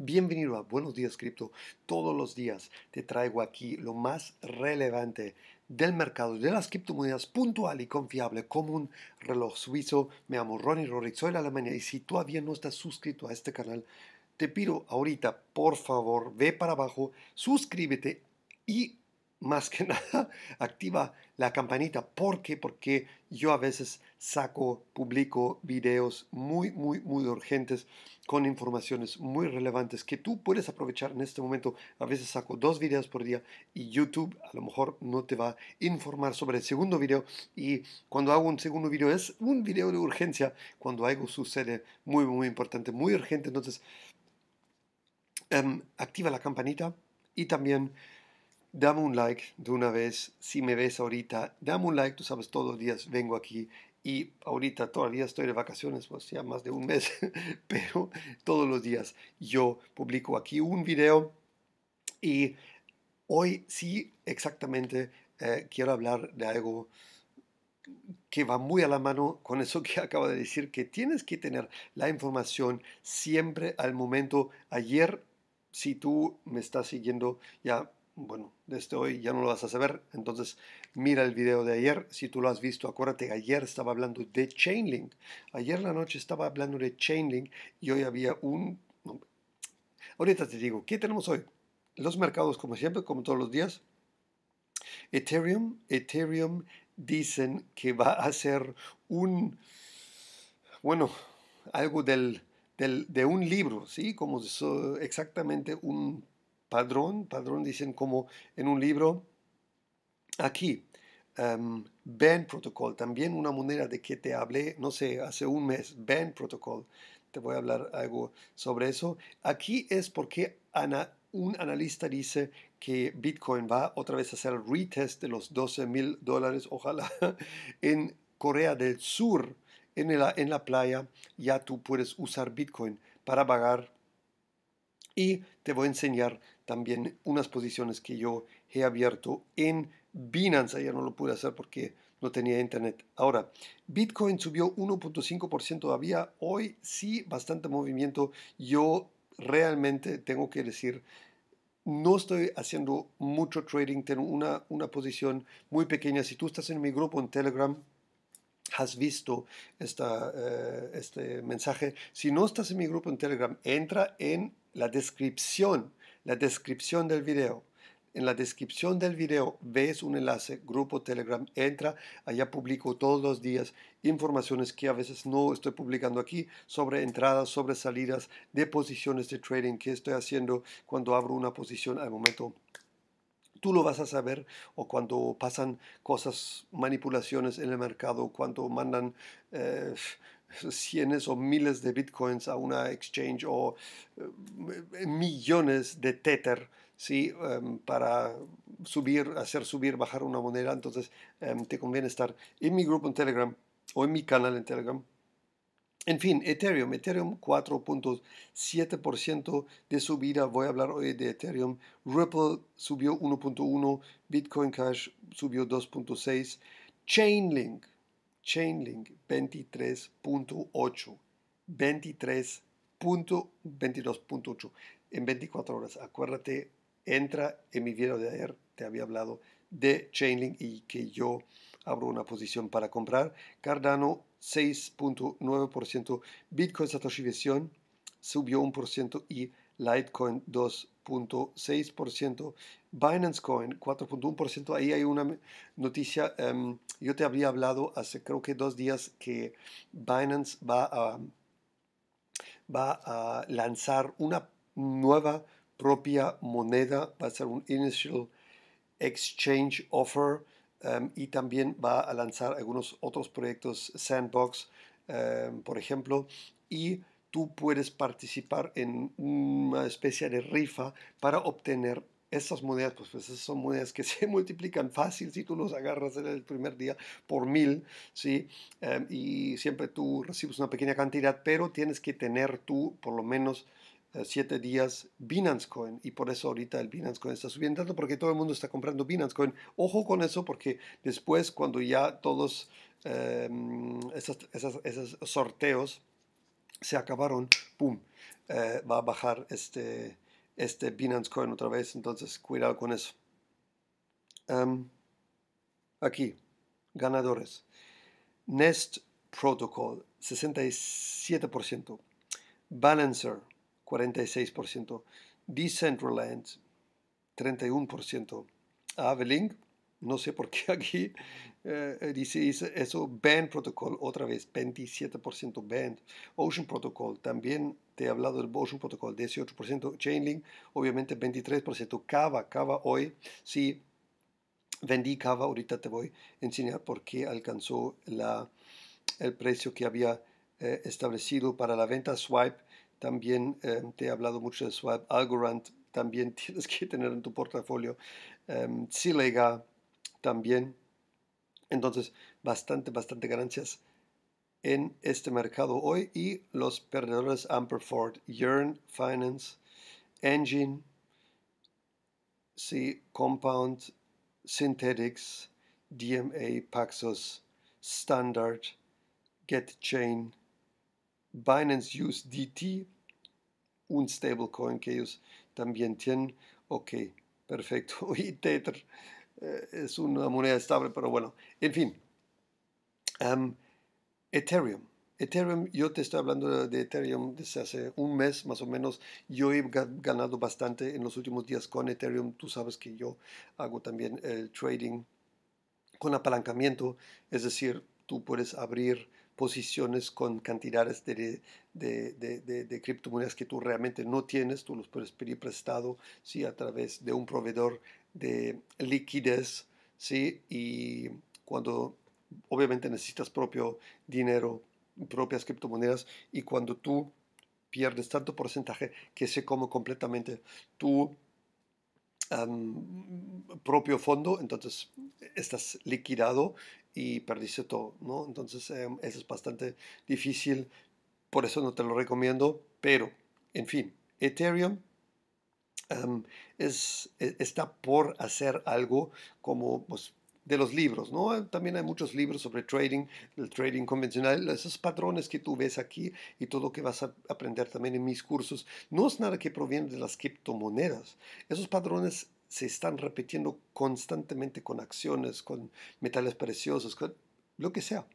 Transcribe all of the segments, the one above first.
Bienvenido a Buenos Días Cripto. Todos los días te traigo aquí lo más relevante del mercado de las criptomonedas puntual y confiable como un reloj suizo. Me llamo Ronnie Rorick, soy de Alemania y si todavía no estás suscrito a este canal, te pido ahorita, por favor, ve para abajo, suscríbete y más que nada, activa la campanita. ¿Por qué? Porque yo a veces saco, publico videos muy, muy, muy urgentes con informaciones muy relevantes que tú puedes aprovechar en este momento. A veces saco dos videos por día y YouTube a lo mejor no te va a informar sobre el segundo video. Y cuando hago un segundo video es un video de urgencia, cuando algo sucede muy, muy importante, muy urgente. Entonces, em, activa la campanita y también... Dame un like de una vez si me ves ahorita. Dame un like, tú sabes, todos los días vengo aquí y ahorita todavía estoy de vacaciones, pues ya más de un mes, pero todos los días yo publico aquí un video y hoy sí exactamente eh, quiero hablar de algo que va muy a la mano con eso que acabo de decir, que tienes que tener la información siempre al momento. Ayer, si tú me estás siguiendo ya bueno, desde este hoy ya no lo vas a saber, entonces mira el video de ayer, si tú lo has visto, acuérdate, ayer estaba hablando de Chainlink, ayer la noche estaba hablando de Chainlink y hoy había un... Ahorita te digo, ¿qué tenemos hoy? Los mercados, como siempre, como todos los días. Ethereum, Ethereum dicen que va a ser un, bueno, algo de un libro, ¿sí? Como exactamente un padrón, padrón dicen como en un libro aquí. Em, BAN Protocol, también una moneda de que te hablé, no sé, hace un mes, Ben Protocol, te voy a hablar algo sobre eso. Aquí es porque un analista dice que Bitcoin va otra vez a hacer retest de los 12 mil dólares, ojalá, en Corea del Sur, en la, en la playa, ya tú puedes usar Bitcoin para pagar y te voy a enseñar también unas posiciones que yo he abierto en Binance. Ayer no lo pude hacer porque no tenía internet. Ahora, Bitcoin subió 1.5% todavía. Hoy sí, bastante movimiento. Yo realmente tengo que decir, no estoy haciendo mucho trading. Tengo una, una posición muy pequeña. Si tú estás en mi grupo en Telegram, has visto esta, eh, este mensaje. Si no estás en mi grupo en Telegram, entra en la descripción, la descripción del video. En la descripción del video ves un enlace, grupo Telegram, entra, allá publico todos los días informaciones que a veces no estoy publicando aquí sobre entradas, sobre salidas de posiciones de trading, que estoy haciendo cuando abro una posición al momento tú lo vas a saber o cuando pasan cosas, manipulaciones en el mercado, cuando mandan eh, cienes o miles de bitcoins a una exchange o eh, millones de tether ¿sí? Em, para subir, hacer subir, bajar una moneda. Entonces em, te conviene estar en mi grupo en Telegram o en mi canal en Telegram. En fin, Ethereum, Ethereum 4.7% de subida, voy a hablar hoy de Ethereum. Ripple subió 1.1, Bitcoin Cash subió 2.6, Chainlink Chainlink 23.8, 23.22.8 en 24 horas. Acuérdate, entra en mi video de ayer, te había hablado de Chainlink y que yo abro una posición para comprar. Cardano 6.9%, Bitcoin Satoshi Vision subió ciento y Litecoin 2.6%, Binance Coin 4.1%. Ahí hay una noticia, em, yo te había hablado hace creo que dos días que Binance va a, lanzar una nueva propia moneda, va a ser un Initial Exchange Offer em, y también va a lanzar algunos otros proyectos, Sandbox, em, por ejemplo, y tú puedes participar en una especie de rifa para obtener esas monedas, pues, pues esas son monedas que se multiplican fácil si tú los agarras en el primer día por mil, ¿sí? Em, y siempre tú recibes una pequeña cantidad, pero tienes que tener tú por lo menos eh, siete días Binance Coin y por eso ahorita el Binance Coin está subiendo tanto porque todo el mundo está comprando Binance Coin. Ojo con eso porque después cuando ya todos em, esos sorteos se acabaron, ¡pum! Eh, va a bajar este, este Binance Coin otra vez, entonces cuidado con eso. Em, aquí, ganadores. Nest Protocol, 67%. Balancer, 46%. Decentraland, 31%. Avelink, no sé por qué aquí eh, eh, dice, eso, Band Protocol, otra vez, 27% Band. Ocean Protocol, también te he hablado del Ocean Protocol, 18%. Chainlink, obviamente 23%. Cava, Cava hoy, sí, vendí Cava, ahorita te voy a enseñar por qué alcanzó la, el precio que había eh, establecido para la venta. Swipe, también em, te he hablado mucho de Swipe. Algorand, también tienes que tener en tu portafolio. Silega, em, también. Entonces, bastante, bastante ganancias en este mercado hoy y los perdedores Amperford, Yearn Finance, Engine, C Compound, Synthetics, DMA, Paxos, Standard, GetChain, Binance DT, un stablecoin que ellos también tienen. Ok, perfecto. Y Tether eh, es una moneda estable, pero bueno, en fin. Ethereum. Ethereum, yo te estoy hablando de Ethereum desde hace un mes más o menos. Yo he ganado bastante en los últimos días con Ethereum. Tú sabes que yo hago también el trading con apalancamiento, es decir, tú puedes abrir posiciones con cantidades de, de, de, de, criptomonedas que tú realmente no tienes, tú los puedes pedir prestado, sí, a través de un proveedor de liquidez, ¿sí? Y cuando obviamente necesitas propio dinero, propias criptomonedas, y cuando tú pierdes tanto porcentaje que se come completamente tu propio fondo, entonces estás liquidado y perdiste todo, ¿no? Entonces em, eso es bastante difícil, por eso no te lo recomiendo, pero, en fin, Ethereum Em, es, e, está por hacer algo como pues, de los libros, ¿no? También hay muchos libros sobre trading, el trading convencional, esos patrones que tú ves aquí y todo lo que vas a aprender también en mis cursos, no es nada que proviene de las criptomonedas. Esos patrones se están repitiendo constantemente con acciones, con metales preciosos, con lo que sea.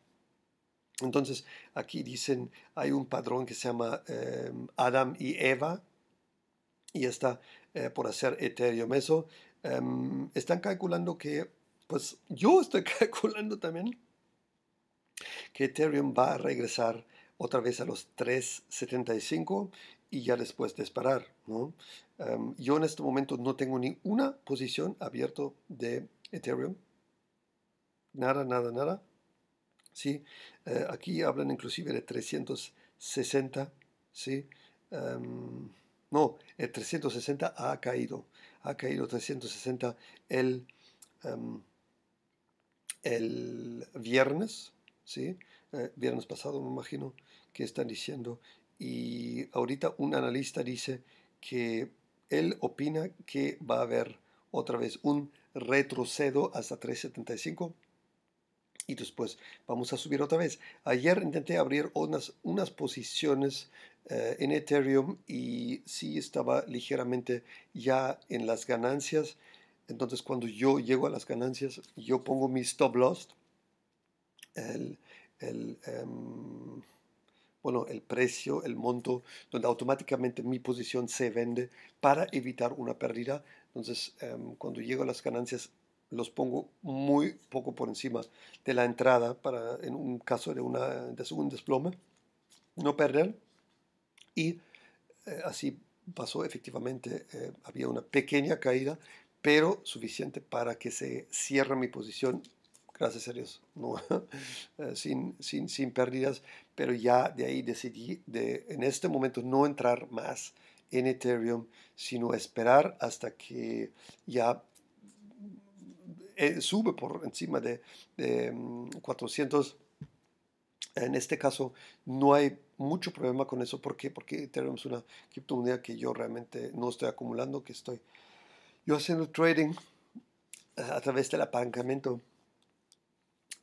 Entonces, aquí dicen, hay un padrón que se llama em, Adam y Eva, y está eh, por hacer Ethereum. Eso em, están calculando que, pues yo estoy calculando también que Ethereum va a regresar otra vez a los 3.75 y ya después disparar. ¿no? Em, yo en este momento no tengo ni una posición abierta de Ethereum. Nada, nada, nada. ¿sí? Eh, aquí hablan inclusive de 360. ¿sí? Em, no, el 360 ha caído. Ha caído 360 el, em, el viernes, ¿sí? Eh, viernes pasado me imagino que están diciendo. Y ahorita un analista dice que él opina que va a haber otra vez un retrocedo hasta 375 y después vamos a subir otra vez. Ayer intenté abrir unas posiciones eh, en Ethereum y si estaba ligeramente ya en las ganancias. Entonces cuando yo llego a las ganancias, yo pongo mi stop loss. El, el, em, bueno, el precio, el monto, donde automáticamente mi posición se vende para evitar una pérdida. Entonces, em, cuando llego a las ganancias, los pongo muy poco por encima de la entrada para, en un caso de, una, de un desplome, no perder y eh, así pasó efectivamente, eh, había una pequeña caída, pero suficiente para que se cierre mi posición, gracias a Dios, eh, sin, sin, sin, pérdidas, pero ya de ahí decidí de, en este momento no entrar más en Ethereum, sino esperar hasta que ya sube por encima de, de 400 mm, en este caso no hay mucho problema con eso. ¿Por qué? Porque tenemos una criptomoneda que yo realmente no estoy acumulando, que estoy yo haciendo trading eh, a través del apalancamiento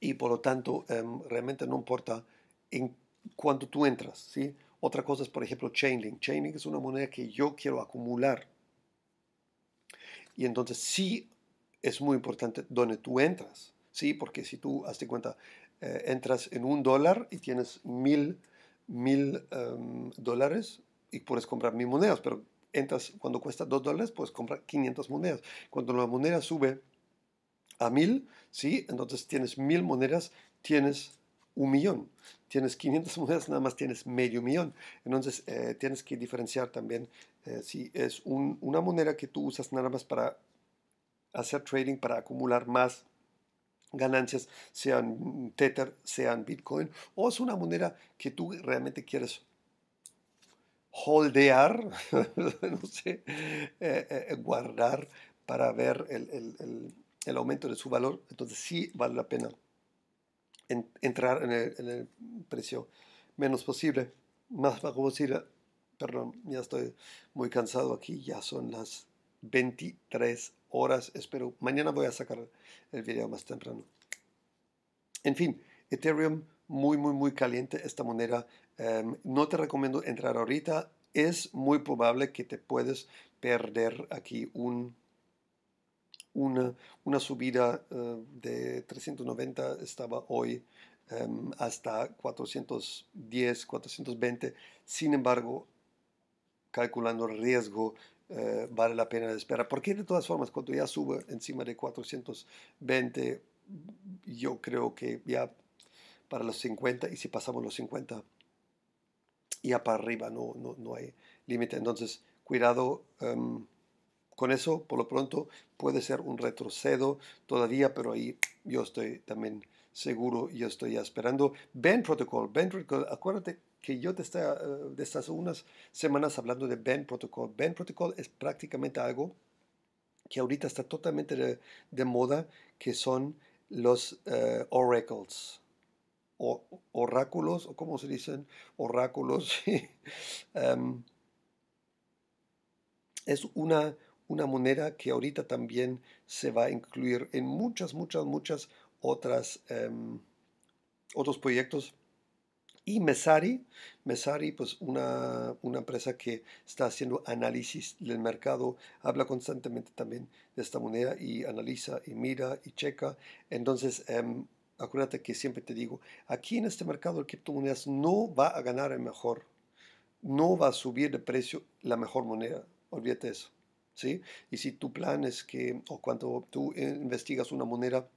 y por lo tanto em, realmente no importa en cuánto tú entras. ¿sí? Otra cosa es, por ejemplo, Chainlink. Chainlink es una moneda que yo quiero acumular. Y entonces sí es muy importante dónde tú entras. ¿sí? Porque si tú, hazte cuenta, eh, entras en un dólar y tienes mil, mil em, dólares y puedes comprar mil monedas, pero entras cuando cuesta dos dólares, puedes comprar 500 monedas. Cuando la moneda sube a mil, ¿sí? entonces tienes mil monedas, tienes un millón. Tienes 500 monedas, nada más tienes medio millón. Entonces eh, tienes que diferenciar también eh, si es una moneda que tú usas nada más para hacer trading, para acumular más ganancias, sean Tether, sean Bitcoin, o es una moneda que tú realmente quieres holdear, no sé, eh, eh, guardar para ver el, aumento de su valor, entonces sí vale la pena entrar en, el, precio menos posible, más bajo posible. Perdón, ya estoy muy cansado aquí, ya son las 23 horas. Espero, mañana voy a sacar el video más temprano. En fin, Ethereum muy, muy, muy caliente esta moneda. Em, no te recomiendo entrar ahorita. Es muy probable que te puedes perder aquí un, una, una subida eh, de 390, estaba hoy, em, hasta 410, 420. Sin embargo, calculando riesgo, eh, vale la pena esperar. Porque de todas formas, cuando ya sube encima de 420, yo creo que ya para los 50, y si pasamos los 50, ya para arriba no, no, hay límite. Entonces, cuidado em, con eso, por lo pronto puede ser un retrocedo todavía, pero ahí yo estoy también seguro yo estoy esperando. Ben Protocol, Ben Protocol, acuérdate que yo te está, eh, de estas unas semanas hablando de Ben Protocol. Ben Protocol es prácticamente algo que ahorita está totalmente de, moda, que son los eh, oracles. O, oráculos, o cómo se dicen, oráculos. Em, es una, una moneda que ahorita también se va a incluir en muchas, muchas, muchas otras, em, otros proyectos. Y Mesari, Mesari, pues una, una, empresa que está haciendo análisis del mercado, habla constantemente también de esta moneda y analiza y mira y checa. Entonces, em, acuérdate que siempre te digo, aquí en este mercado de criptomonedas no va a ganar el mejor, no va a subir de precio la mejor moneda, olvídate eso. ¿sí? Y si tu plan es que, o cuando tú eh, investigas una moneda,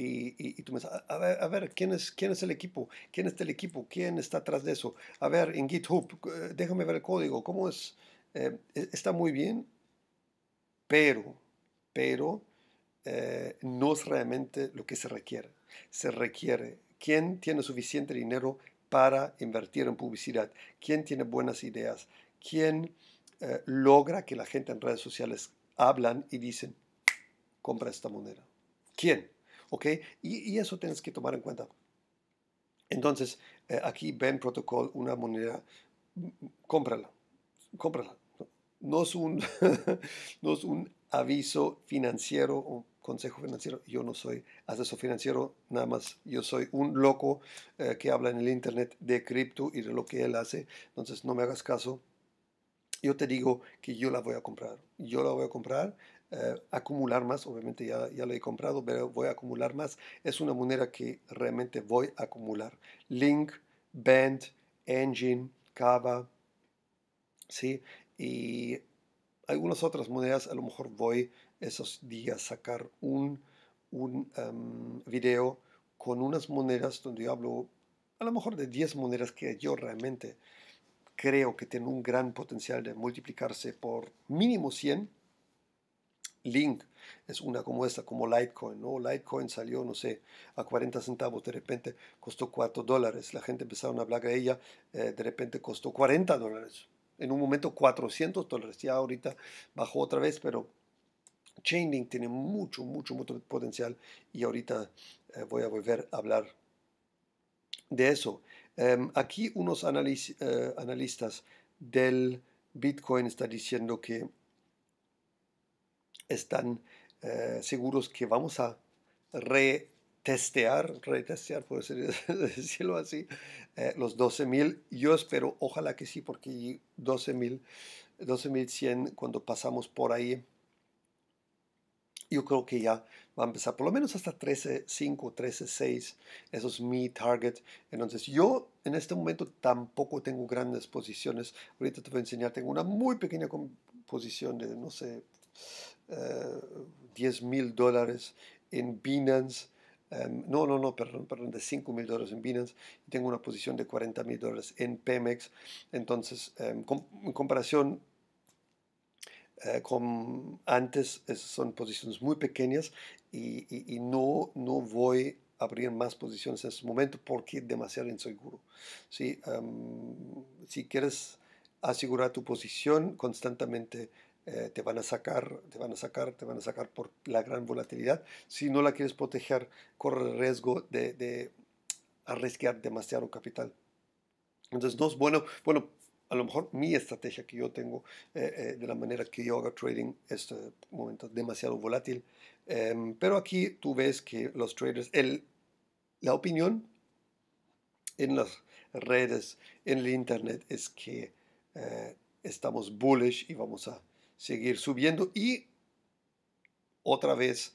y, tú me dices, a, ver, ¿quién es, ¿quién es el equipo? ¿Quién está el equipo? ¿Quién está atrás de eso? A ver, en GitHub, eh, déjame ver el código, ¿cómo es? Eh, e, está muy bien, pero, pero eh, no es realmente lo que se requiere. Se requiere quién tiene suficiente dinero para invertir en publicidad, quién tiene buenas ideas, quién logra que la gente en redes sociales hablan y dicen, compra esta moneda. ¿Quién? ¿Ok? Y, eso tienes que tomar en cuenta. Entonces, eh, aquí ven protocol una moneda, cómprala, cómprala. No es un, no es un aviso financiero o consejo financiero. Yo no soy asesor financiero, nada más. Yo soy un loco eh, que habla en el internet de cripto y de lo que él hace. Entonces, no me hagas caso. Yo te digo que yo la voy a comprar. Yo la voy a comprar eh, acumular más, obviamente ya, ya lo he comprado, pero voy a acumular más. Es una moneda que realmente voy a acumular. Link, Band, Engine, Cava, ¿sí? Y algunas otras monedas a lo mejor voy esos días a sacar un, un em, video con unas monedas donde yo hablo a lo mejor de 10 monedas que yo realmente creo que tienen un gran potencial de multiplicarse por mínimo 100 Link es una como esta, como Litecoin, ¿no? Litecoin salió, no sé, a 40 centavos, de repente costó 4 dólares, la gente empezó a hablar de ella, eh, de repente costó 40 dólares, en un momento 400 dólares, ya ahorita bajó otra vez, pero Chainlink tiene mucho, mucho, mucho potencial y ahorita eh, voy a volver a hablar de eso. Em, aquí unos eh, analistas del Bitcoin están diciendo que están eh, seguros que vamos a retestear, retestear, por decirlo así, eh, los 12.000. Yo espero, ojalá que sí, porque 12.100 cuando pasamos por ahí, yo creo que ya va a empezar por lo menos hasta 13.5, 13.6, eso es mi target. Entonces yo en este momento tampoco tengo grandes posiciones. Ahorita te voy a enseñar, tengo una muy pequeña posición de, no sé, 10 eh, mil dólares en Binance. Em, no, no, no, perdón, perdón, de 5 mil dólares en Binance y tengo una posición de 40 mil dólares en Pemex. Entonces, em, en comparación eh, con antes, son posiciones muy pequeñas y, no, no voy a abrir más posiciones en este momento porque es demasiado inseguro. ¿sí? Em, si quieres asegurar tu posición constantemente, eh, te van a sacar, te van a sacar, te van a sacar por la gran volatilidad. Si no la quieres proteger, corre el riesgo de, arriesgar demasiado capital. Entonces, no es bueno, bueno, a lo mejor mi estrategia que yo tengo eh, eh, de la manera que yo hago trading este es momento demasiado volátil. Em, pero aquí tú ves que los traders, el, la opinión en las redes, en el internet, es que estamos bullish y vamos a seguir subiendo y otra vez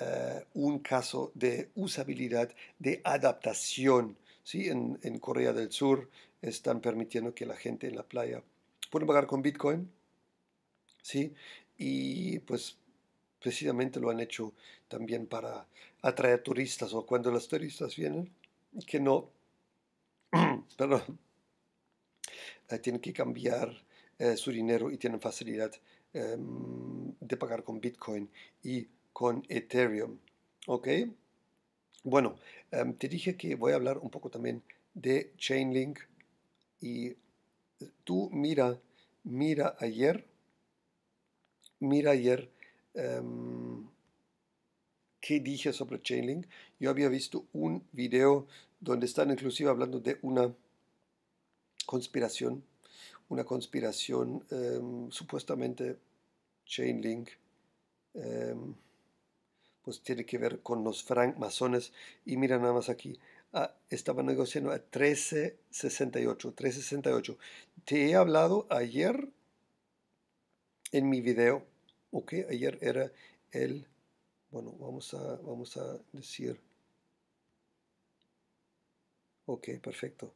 eh, un caso de usabilidad, de adaptación. ¿sí? En, Corea del Sur están permitiendo que la gente en la playa pueda pagar con Bitcoin. ¿sí? Y pues precisamente lo han hecho también para atraer turistas o cuando los turistas vienen, que no, perdón, eh, tienen que cambiar eh, su dinero y tienen facilidad Em, de pagar con Bitcoin y con Ethereum. ¿Ok? Bueno, em, te dije que voy a hablar un poco también de Chainlink y eh, tú mira, mira ayer, mira ayer que em, qué dije sobre Chainlink. Yo había visto un video donde están inclusive hablando de una conspiración una conspiración em, supuestamente Chainlink, link em, pues tiene que ver con los francmasones. Y mira nada más aquí, ah, estaba negociando a 1368, 1368. Te he hablado ayer en mi video, ok, ayer era el, bueno, vamos a, vamos a decir, ok, perfecto.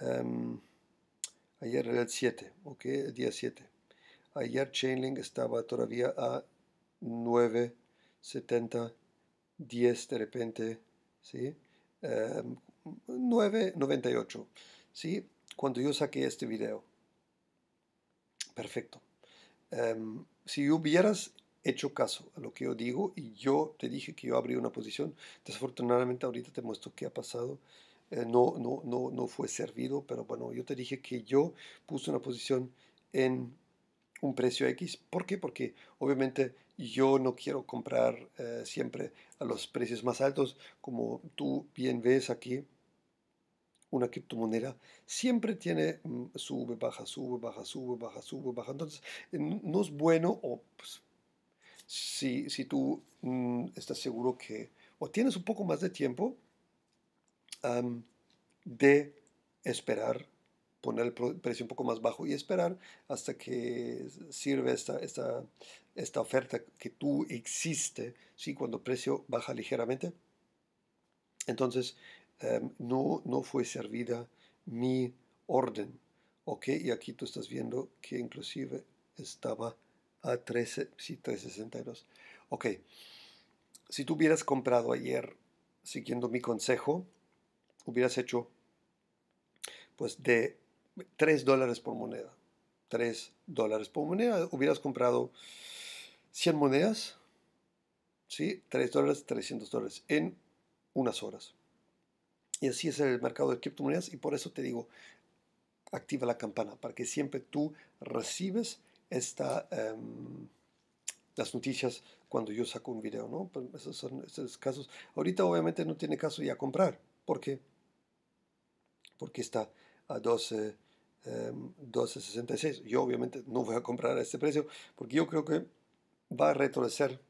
Em, Ayer era el 7, ok, el día 7. Ayer Chainlink estaba todavía a 9, 10 de repente, ¿sí? Eh, ¿sí? Cuando yo saqué este video. Perfecto. Em, si hubieras hecho caso a lo que yo digo y yo te dije que yo abrí una posición, desafortunadamente ahorita te muestro qué ha pasado eh, no, no, no, no fue servido, pero bueno, yo te dije que yo puse una posición en un precio X. ¿Por qué? Porque obviamente yo no quiero comprar eh, siempre a los precios más altos, como tú bien ves aquí. Una criptomoneda siempre tiene mm, sube, baja, sube, baja, sube, baja, sube, baja. Entonces, eh, no es bueno, o pues, si, si, tú mm, estás seguro que, o tienes un poco más de tiempo, de esperar, poner el precio un poco más bajo y esperar hasta que sirve esta, esta, esta oferta que tú existe, ¿sí? cuando el precio baja ligeramente. Entonces, em, no, no fue servida mi orden. ¿Ok? Y aquí tú estás viendo que inclusive estaba a 13, sí, 3.62. Ok. Si tú hubieras comprado ayer siguiendo mi consejo, hubieras hecho pues de 3 dólares por moneda. 3 dólares por moneda, hubieras comprado 100 monedas, ¿sí? 3 dólares, 300 dólares en unas horas. Y así es el mercado de criptomonedas y por eso te digo, activa la campana para que siempre tú recibes esta, em, las noticias cuando yo saco un video, ¿no? Pues, esos son esos casos. Ahorita obviamente no tiene caso ya comprar. ¿Por qué? porque está a 12, 12.66. Em, yo obviamente no voy a comprar a este precio porque yo creo que va a retroceder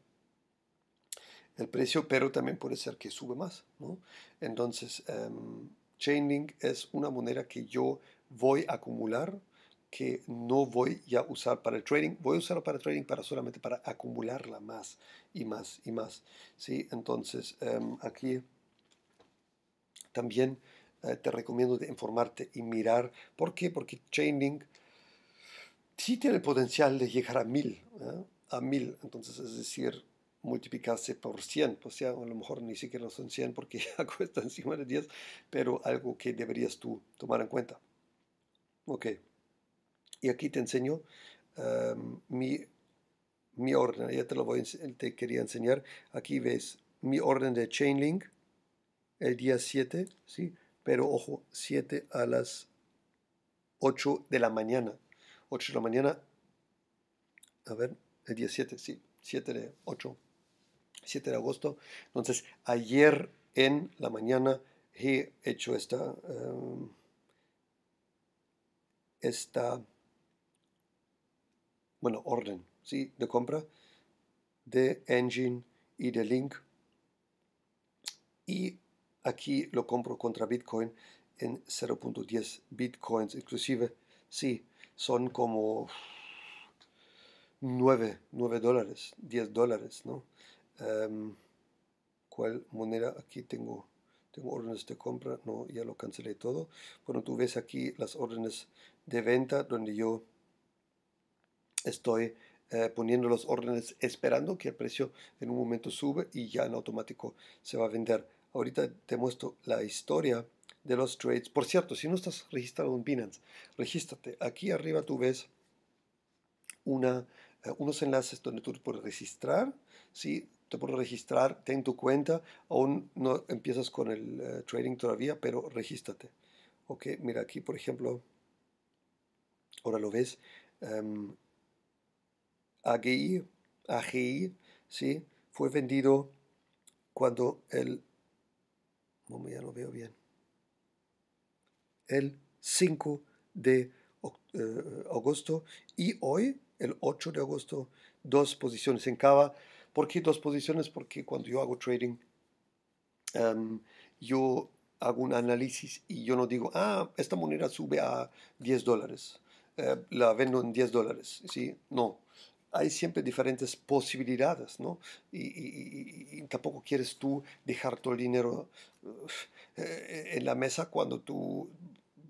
el precio, pero también puede ser que sube más. ¿no? Entonces, um, Chainlink es una moneda que yo voy a acumular, que no voy a usar para el trading. Voy a usarlo para trading para solamente para acumularla más y más y más. ¿sí? Entonces, em, aquí también eh, te recomiendo de informarte y mirar. ¿Por qué? Porque Chainlink sí tiene el potencial de llegar a mil, ¿eh? a mil, entonces es decir, multiplicarse por 100, o sea, a lo mejor ni siquiera son 100 porque ya cuesta encima de 10, pero algo que deberías tú tomar en cuenta. Ok, y aquí te enseño em, mi, mi, orden, ya te lo voy, te quería enseñar, aquí ves mi orden de Chainlink, el día 7, ¿sí? pero ojo, 7 a las 8 de la mañana. 8 de la mañana, a ver, el 7, sí, 7 de 8, 7 de agosto. Entonces, ayer en la mañana he hecho esta, um, esta, bueno, orden, ¿sí? De compra de engine y de link. Y Aquí lo compro contra Bitcoin en 0.10 Bitcoins. Inclusive, sí, son como 9, 9 dólares, 10 dólares, ¿no? Em, ¿Cuál moneda aquí tengo? Tengo órdenes de compra, no, ya lo cancelé todo. Bueno, tú ves aquí las órdenes de venta donde yo estoy eh, poniendo los órdenes esperando que el precio en un momento sube y ya en automático se va a vender. Ahorita te muestro la historia de los trades. Por cierto, si no estás registrado en Binance, regístrate. Aquí arriba tú ves eh, unos enlaces donde tú puedes registrar, ¿sí? te puedes registrar, ten tu cuenta, aún no empiezas con el eh, trading todavía, pero regístrate. Ok, mira aquí por ejemplo, ahora lo ves, em, AGI, AGI, fue vendido cuando el como ya lo veo bien. El 5 de eh, agosto y hoy, el 8 de agosto, dos posiciones en Cava. ¿Por qué dos posiciones? Porque cuando yo hago trading, em, yo hago un análisis y yo no digo, ah, esta moneda sube a 10 dólares, eh, la vendo en 10 dólares. ¿Sí? No, hay siempre diferentes posibilidades, ¿no? Y, tampoco quieres tú dejar todo el dinero eh, eh, en la mesa cuando tú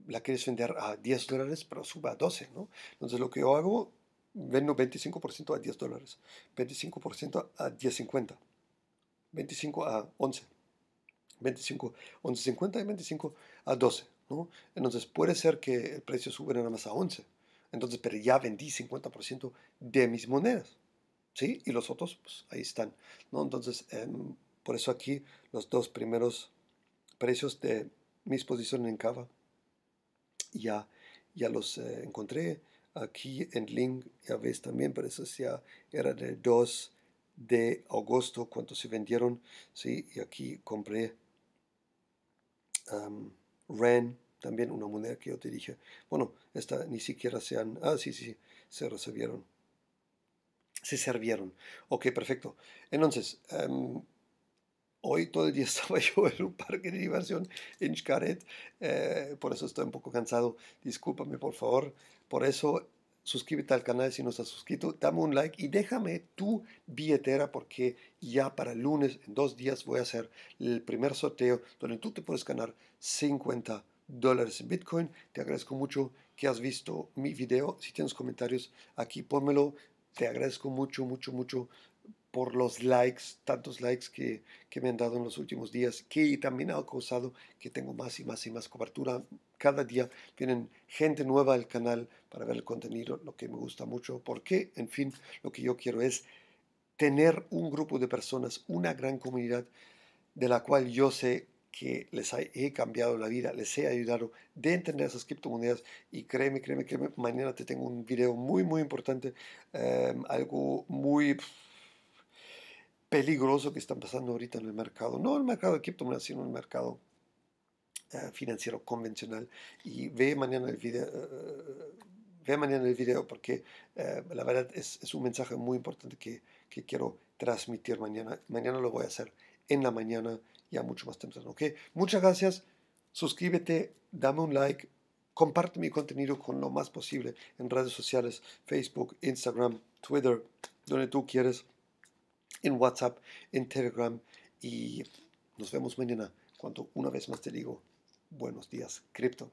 la quieres vender a 10 dólares, pero suba a 12, ¿no? Entonces lo que yo hago, vendo 25% a 10 dólares, 25% a 10.50, 25 a 11, 25 a 11.50 y 25 a 12, ¿no? Entonces puede ser que el precio suba nada más a 11, entonces, pero ya vendí 50% de mis monedas. ¿Sí? Y los otros, pues ahí están. ¿no? Entonces, em, por eso aquí los dos primeros precios de mis posiciones en Cava ya, ya los eh, encontré. Aquí en link ya ves también, pero eso ya era del 2 de agosto cuando se vendieron. ¿sí? Y aquí compré REN también una moneda que yo te dije, bueno, esta ni siquiera se han, ah, sí, sí, se recibieron, se servieron. Ok, perfecto. Entonces, em, hoy todo el día estaba yo en un parque de diversión en Xcaret, eh, por eso estoy un poco cansado, discúlpame por favor, por eso suscríbete al canal si no estás suscrito, dame un like y déjame tu billetera porque ya para el lunes, en dos días, voy a hacer el primer sorteo donde tú te puedes ganar 50 dólares en Bitcoin. Te agradezco mucho que has visto mi video. Si tienes comentarios aquí, pónmelo. Te agradezco mucho, mucho, mucho por los likes, tantos likes que, me han dado en los últimos días, que también ha causado que tengo más y más y más cobertura. Cada día vienen gente nueva al canal para ver el contenido, lo que me gusta mucho, porque, en fin, lo que yo quiero es tener un grupo de personas, una gran comunidad de la cual yo sé que les he cambiado la vida, les he ayudado de entender esas criptomonedas y créeme, créeme, créeme, mañana te tengo un video muy, muy importante, em, algo muy peligroso que están pasando ahorita en el mercado, no el mercado de criptomonedas, sino el mercado eh, financiero convencional y ve mañana el video. ve mañana el video porque eh, la verdad es, un mensaje muy importante que, que, quiero transmitir mañana. Mañana lo voy a hacer en la mañana ya mucho más temprano. ¿okay? Muchas gracias, suscríbete, dame un like, comparte mi contenido con lo más posible en redes sociales, Facebook, Instagram, Twitter, donde tú quieres, en WhatsApp, en Telegram y nos vemos mañana cuando una vez más te digo buenos días, cripto.